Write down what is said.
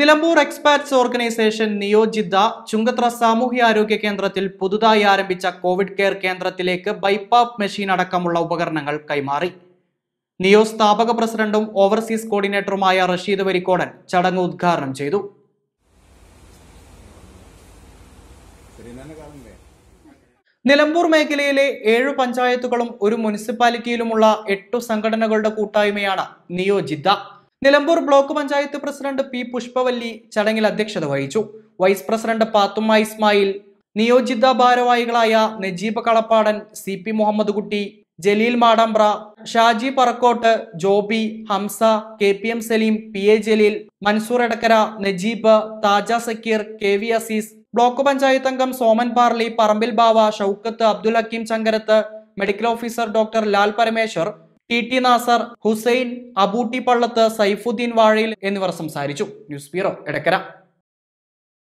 Nilambur expats organisation Niyojitha Chungathara സാമൂഹ്യാരോഗ്യ കേന്ദ്രത്തിൽ പുതുതായി ആരംഭിച്ച കോവിഡ് കെയർ കേന്ദ്രത്തിലേക്ക് ബൈപ്പാപ്പ് മെഷീൻ അടക്കമുള്ള ഉപകരണങ്ങൾ കൈമാറി നിയോ സ്ഥാപക പ്രസിഡന്റും ഓവർസീസ് കോർഡിനേറ്ററുമായ റഷീദ് വരിക്കോടൻ ചടങ്ങ് ഉദ്ഘാടനം ചെയ്തു നിലമ്പൂർ മേഖലയിലെ ഏഴു പഞ്ചായത്തുകളും ഒരു മുനിസിപ്പാലിറ്റിയിലുമുള്ള എട്ടു സംഘടനകളുടെ കൂട്ടായ്മയാണ് Niyojitha Nilambur block panchayat president P Pushpavalli ചടങ്ങിൽ അധ്യക്ഷത വഹിച്ചു വൈസ് പ്രസിഡന്റ് പാത്തുമ്മ ഇസ്മായിൽ നിയോജിത ഭാരവാഹികളായ Najeeb Kalappadan C P Muhammad Kutty Jaleel Madambra Shaji Parakkottu Joby Hamza K P M Saleem P A Jaleel Mansoor Edakkara Najeeb Thaja Sakeer K V Azeez block panchayat അംഗം Soman Parli Parambil Bava Shoukath Abdul Hakeem Chankarath medical officer doctor Lal Parameshwar T T Nasar Hussain Abootty Pallath Saifuddin വാഴയിൽ എന്നിവർ സംസാരിച്ചു ന്യൂസ് ബ്യൂറോ എടക്കര